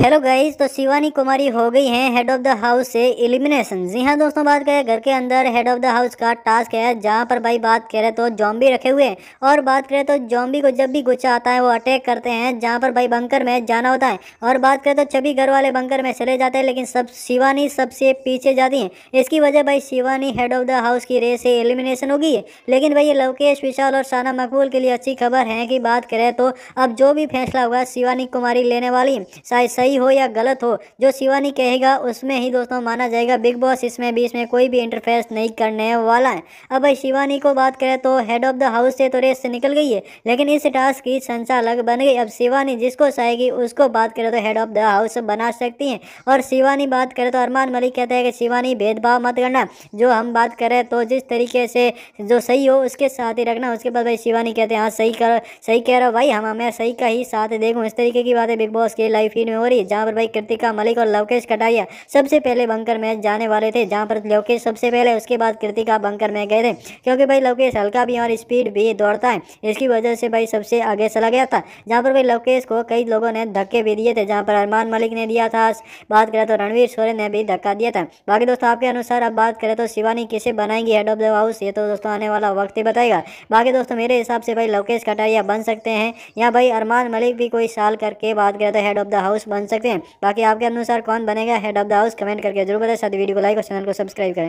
hello guys तो शिवानी कुमारी हो गई हैं हेड ऑफ द हाउस से एलिमिनेशन जी हाँ दोस्तों बात करें घर के अंदर हेड ऑफ द हाउस का टास्क है जहाँ पर भाई बात करें तो जॉम्बी रखे हुए हैं और बात करें तो जॉम्बी को जब भी गुच्छा आता है वो अटैक करते हैं जहाँ पर भाई बंकर में जाना होता है और बात करें तो छवि घर वाले बंकर में चले जाते हैं लेकिन सब शिवानी सबसे पीछे जाती हैं इसकी वजह भाई Shivani head of the house की रेस से एलिमिनेशन होगी है लेकिन भाई लवकेश विशाल और शाना मकबूल के लिए अच्छी खबर है कि बात करें तो अब जो भी फैसला होगा शिवानी कुमारी लेने वाली शायद सही हो या गलत हो जो शिवानी कहेगा उसमें ही दोस्तों माना जाएगा बिग बॉस इसमें बीच में कोई भी इंटरफेस नहीं करने वाला है अब भाई शिवानी को बात करें तो हेड ऑफ द हाउस से तो रेस से निकल गई है लेकिन इस टास्क की संचालक बन गई अब शिवानी जिसको चाहेगी उसको बात करें तो हेड ऑफ द हाउस बना सकती हैं और शिवानी बात करें तो अरमान मलिक कहते हैं कि शिवानी भेदभाव मत करना जो हम बात करें तो जिस तरीके से जो सही हो उसके साथ ही रखना उसके बाद भाई शिवानी कहते हैं हाँ सही कर सही कह रहा भाई हम हमें सही का ही साथ देखूँ इस तरीके की बातें बिग बॉस के लाइफ ही में हो रही पड़ी जहाँ पर भाई कृतिका मलिक और लवकेश कटारिया सबसे पहले बंकर मैच जाने वाले थे जहाँ पर लवकेश सबसे पहले उसके बाद कृतिका बंकर में गए थे क्योंकि भाई लवकेश हल्का भी और स्पीड भी दौड़ता है इसकी वजह से भाई सबसे आगे चला गया था जहाँ पर भाई लवकेश को कई लोगों ने धक्के भी दिए थे जहाँ पर अरमान मलिक ने दिया था बात करें तो रणवीर सोरेन ने भी धक्का दिया था बाकी दोस्तों आपके अनुसार अब बात करें तो शिवानी किसे बनाएंगे हेड ऑफ द हाउस ये तो दोस्तों आने वाला वक्त ही बताएगा बाकी दोस्तों मेरे हिसाब से भाई लवकेश कटारिया बन सकते हैं या भाई अरमान मलिक भी कोई साल करके बात करें तो हेड ऑफ द हाउस बन सकते हैं बाकी आपके अनुसार कौन बनेगा head of the house comment करके जरूर बताएं साथ वीडियो को लाइक और चैनल को सब्सक्राइब करें